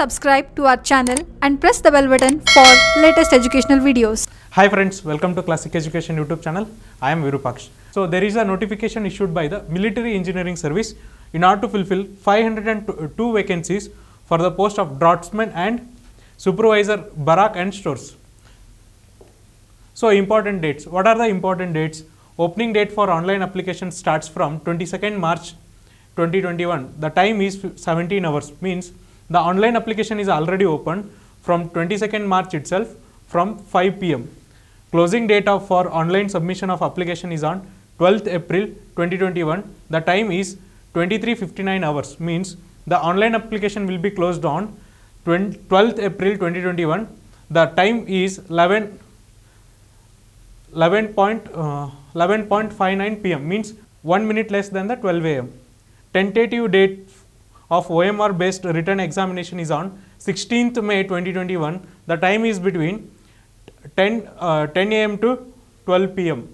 subscribe to our channel and press the bell button for latest educational videos. Hi friends, welcome to Classic Education YouTube channel. I am Virupaksh. So there is a notification issued by the Military Engineering Service in order to fulfill 502 vacancies for the post of draughtsman and supervisor barrack and stores. So important dates. What are the important dates? Opening date for online application starts from 22nd March 2021. The time is 17 hours means the online application is already open from 22nd March itself from 5 pm. Closing data for online submission of application is on 12th April 2021. The time is 23.59 hours means the online application will be closed on 12th April 2021. The time is 11 11.59 11 pm uh, means 1 minute less than the 12 am. Tentative date of OMR based written examination is on 16th May 2021. The time is between 10, uh, 10 a.m. to 12 p.m.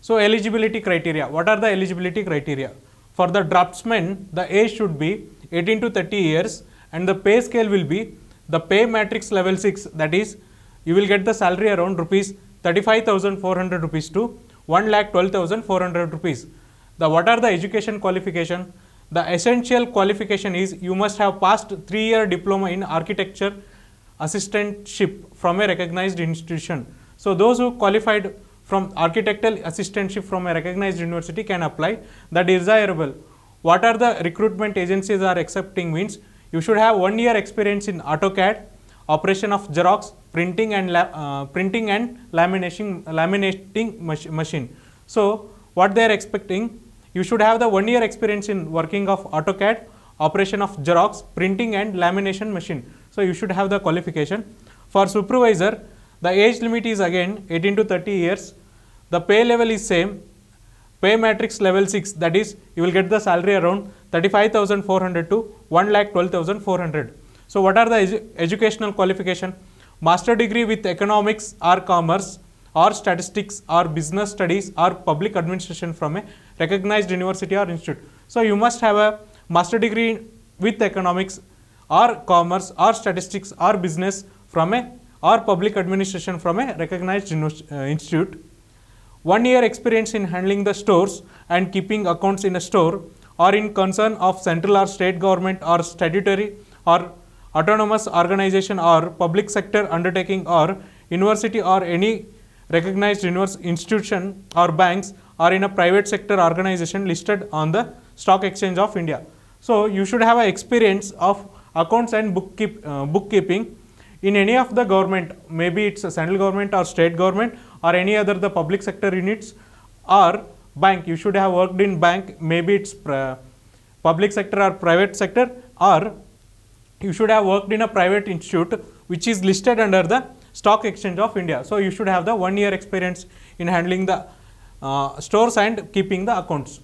So, eligibility criteria. What are the eligibility criteria? For the draftsman, the age should be 18 to 30 years and the pay scale will be the pay matrix level 6 that is you will get the salary around rupees 35,400 rupees to 1,12,400 rupees. The what are the education qualification? The essential qualification is you must have passed three-year diploma in architecture assistantship from a recognized institution. So those who qualified from architectural assistantship from a recognized university can apply. The desirable, what are the recruitment agencies are accepting means you should have one year experience in AutoCAD, operation of Xerox, printing and uh, printing and lamination laminating mach machine. So what they are expecting you should have the one year experience in working of AutoCAD, operation of Xerox, printing and lamination machine. So you should have the qualification. For supervisor, the age limit is again 18 to 30 years. The pay level is same. Pay matrix level 6 that is you will get the salary around 35,400 to 1,12,400. So what are the edu educational qualification? Master degree with economics or commerce or statistics or business studies or public administration from a recognized university or institute. So you must have a master degree with economics or commerce or statistics or business from a or public administration from a recognized uh, institute. One year experience in handling the stores and keeping accounts in a store or in concern of central or state government or statutory or autonomous organization or public sector undertaking or university or any recognized institution or banks or in a private sector organization listed on the Stock Exchange of India. So, you should have an experience of accounts and bookkeep, uh, bookkeeping in any of the government, maybe it's a central government or state government or any other the public sector units or bank. You should have worked in bank, maybe it's public sector or private sector or you should have worked in a private institute which is listed under the stock exchange of India. So, you should have the one year experience in handling the uh, stores and keeping the accounts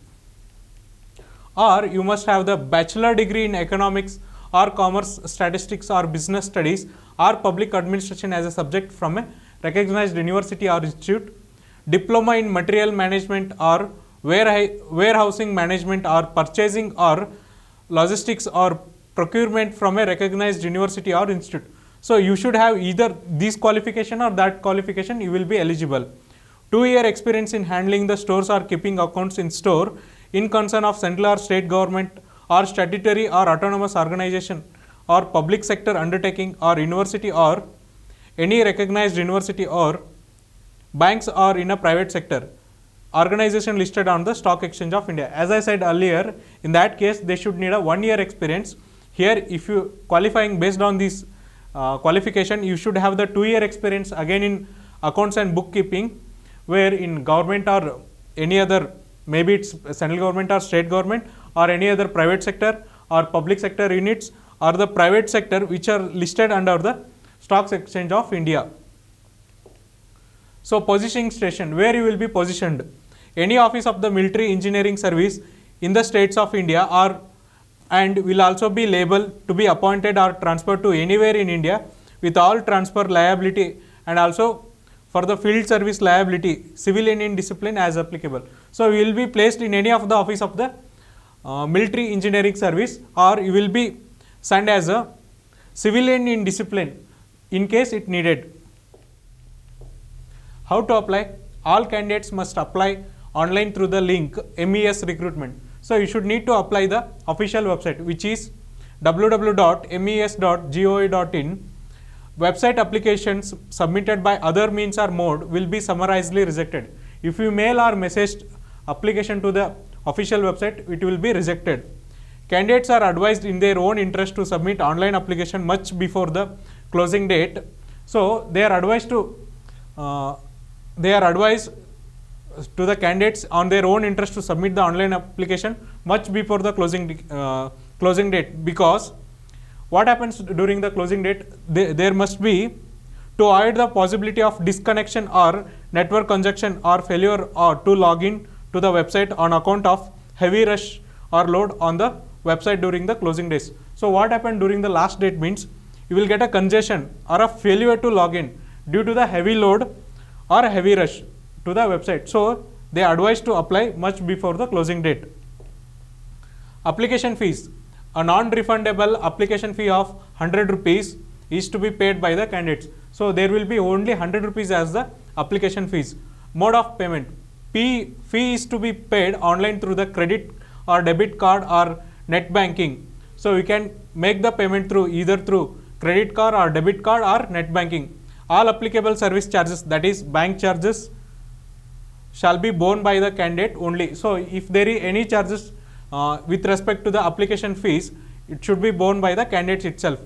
or you must have the bachelor degree in economics or commerce statistics or business studies or public administration as a subject from a recognized university or institute diploma in material management or warehousing management or purchasing or logistics or procurement from a recognized university or institute so you should have either this qualification or that qualification you will be eligible two-year experience in handling the stores or keeping accounts in store in concern of central or state government or statutory or autonomous organization or public sector undertaking or university or any recognized university or banks or in a private sector organization listed on the stock exchange of India. As I said earlier, in that case they should need a one year experience. Here if you qualifying based on this uh, qualification, you should have the two year experience again in accounts and bookkeeping where in government or any other, maybe it's central government or state government or any other private sector or public sector units or the private sector which are listed under the Stocks Exchange of India. So, positioning station, where you will be positioned? Any office of the military engineering service in the states of India or and will also be labeled to be appointed or transferred to anywhere in India with all transfer liability and also for the field service liability, civil and discipline as applicable. So, you will be placed in any of the office of the uh, military engineering service or you will be sent as a civilian in discipline in case it needed. How to apply? All candidates must apply online through the link MES recruitment. So, you should need to apply the official website which is www.mes.gov.in Website applications submitted by other means or mode will be summarizedly rejected. If you mail or message application to the official website, it will be rejected. Candidates are advised in their own interest to submit online application much before the closing date. So, they are advised to uh, they are advised to the candidates on their own interest to submit the online application much before the closing uh, closing date because what happens during the closing date they, there must be to avoid the possibility of disconnection or network congestion or failure or uh, to log in to the website on account of heavy rush or load on the website during the closing days. So what happened during the last date means you will get a congestion or a failure to log in due to the heavy load or heavy rush to the website. So they advise to apply much before the closing date. Application fees a non-refundable application fee of 100 rupees is to be paid by the candidates. So there will be only 100 rupees as the application fees. Mode of payment. P fee is to be paid online through the credit or debit card or net banking. So you can make the payment through either through credit card or debit card or net banking. All applicable service charges that is bank charges shall be borne by the candidate only. So if there is any charges uh, with respect to the application fees, it should be borne by the candidates itself.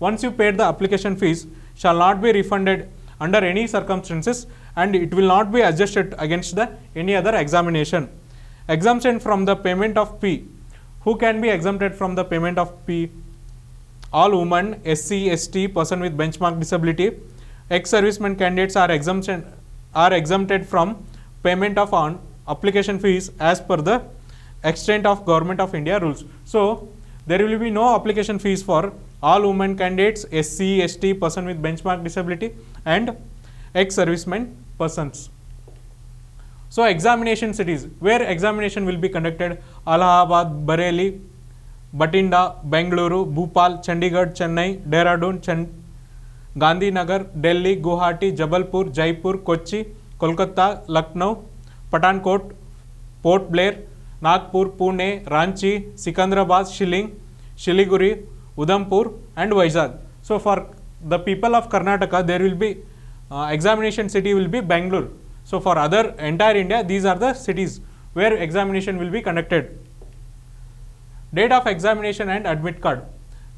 Once you paid the application fees, shall not be refunded under any circumstances and it will not be adjusted against the any other examination. Exemption from the payment of P. Who can be exempted from the payment of P? All women, SC, ST, person with benchmark disability, ex-servicemen candidates are exemption are exempted from payment of on application fees as per the extent of government of India rules. So, there will be no application fees for all women candidates, SC, ST, person with benchmark disability and ex-servicemen persons. So, examination cities where examination will be conducted Allahabad, Bareilly, Batinda, Bangalore, Bhopal, Chandigarh, Chennai, Dehradun, Chand Gandhinagar, Delhi, Guwahati, Jabalpur, Jaipur, Kochi, Kolkata, Lucknow, Patankot, Port Blair, Nagpur, Pune, Ranchi, Sikandrabad, Shilling, Shiliguri, Udampur, and Vizag. So for the people of Karnataka there will be uh, examination city will be Bangalore. So for other entire India these are the cities where examination will be conducted. Date of examination and admit card.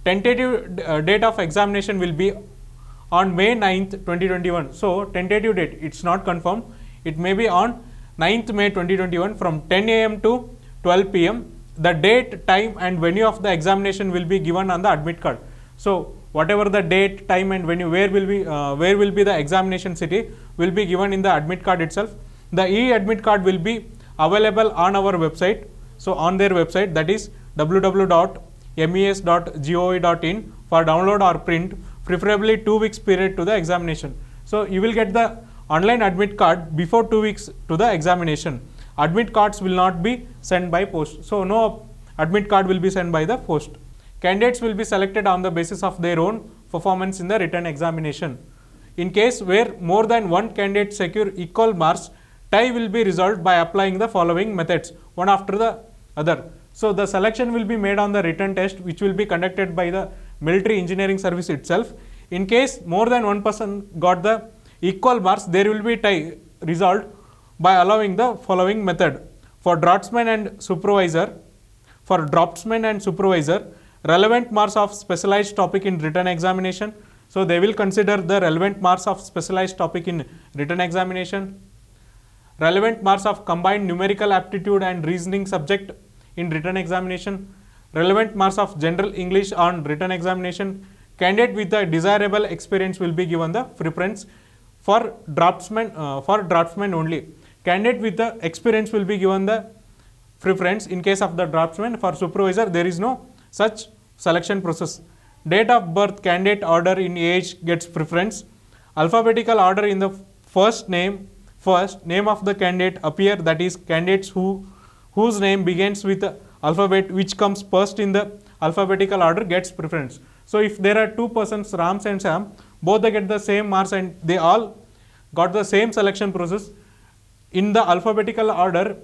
Tentative uh, date of examination will be on May 9th 2021. So tentative date it's not confirmed it may be on 9th May 2021 from 10 a.m. to 12 p.m. The date, time and venue of the examination will be given on the admit card. So whatever the date, time and venue, where will be, uh, where will be the examination city will be given in the admit card itself. The e-admit card will be available on our website. So on their website that is www.mes.gov.in for download or print, preferably two weeks period to the examination. So you will get the online admit card before two weeks to the examination. Admit cards will not be sent by post. So, no admit card will be sent by the post. Candidates will be selected on the basis of their own performance in the written examination. In case where more than one candidate secure equal marks, tie will be resolved by applying the following methods, one after the other. So, the selection will be made on the written test which will be conducted by the military engineering service itself. In case more than one person got the equal marks. there will be tie resolved by allowing the following method. For draftsman and supervisor, for draftsman and supervisor, relevant marks of specialized topic in written examination. So, they will consider the relevant marks of specialized topic in written examination, relevant marks of combined numerical aptitude and reasoning subject in written examination, relevant marks of general English on written examination, candidate with the desirable experience will be given the preference for draftsman uh, for draftsman only candidate with the experience will be given the preference in case of the draftsman for supervisor there is no such selection process date of birth candidate order in age gets preference alphabetical order in the first name first name of the candidate appear that is candidates who whose name begins with alphabet which comes first in the alphabetical order gets preference so if there are two persons rams and sam both they get the same marks and they all got the same selection process. In the alphabetical order,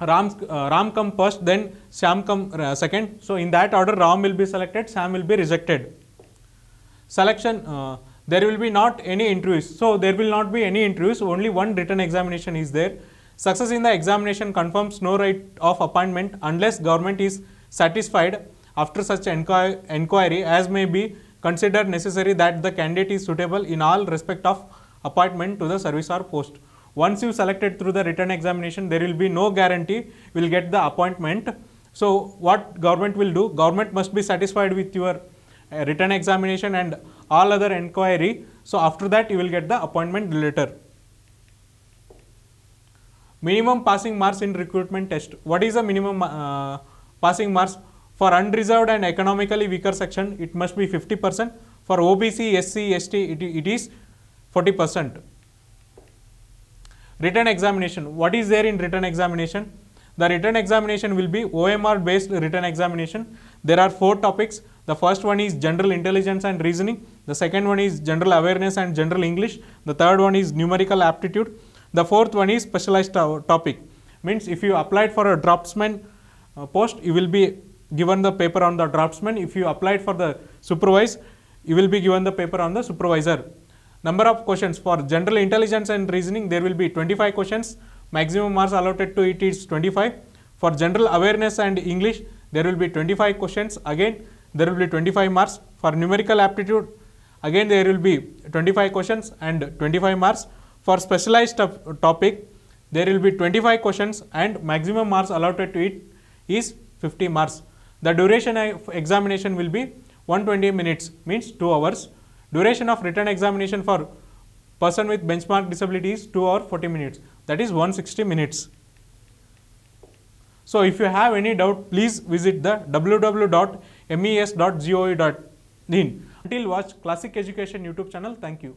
Ram, uh, Ram come first, then Sam come uh, second. So in that order, Ram will be selected, Sam will be rejected. Selection, uh, there will be not any interviews. So there will not be any interviews, only one written examination is there. Success in the examination confirms no right of appointment unless government is satisfied after such enquiry as may be consider necessary that the candidate is suitable in all respect of appointment to the service or post. Once you selected through the written examination, there will be no guarantee will get the appointment. So, what government will do? Government must be satisfied with your uh, written examination and all other inquiry. So, after that you will get the appointment later. Minimum passing marks in recruitment test. What is the minimum uh, passing marks? For unreserved and economically weaker section, it must be 50%. For OBC, SC, ST, it, it is 40%. Written examination. What is there in written examination? The written examination will be OMR based written examination. There are four topics. The first one is general intelligence and reasoning. The second one is general awareness and general English. The third one is numerical aptitude. The fourth one is specialized topic. Means if you applied for a dropsman uh, post, you will be given the paper on the draftsman. If you applied for the supervise, you will be given the paper on the supervisor. Number of questions for general intelligence and reasoning, there will be 25 questions. Maximum marks allotted to it is 25. For general awareness and English, there will be 25 questions. Again, there will be 25 marks. For numerical aptitude, again there will be 25 questions and 25 marks. For specialized topic, there will be 25 questions and maximum marks allotted to it is 50 marks. The duration of examination will be 120 minutes means 2 hours. Duration of written examination for person with benchmark disability is 2 hour 40 minutes that is 160 minutes. So if you have any doubt please visit the www.mes.gov.in. Until watch Classic Education YouTube channel. Thank you.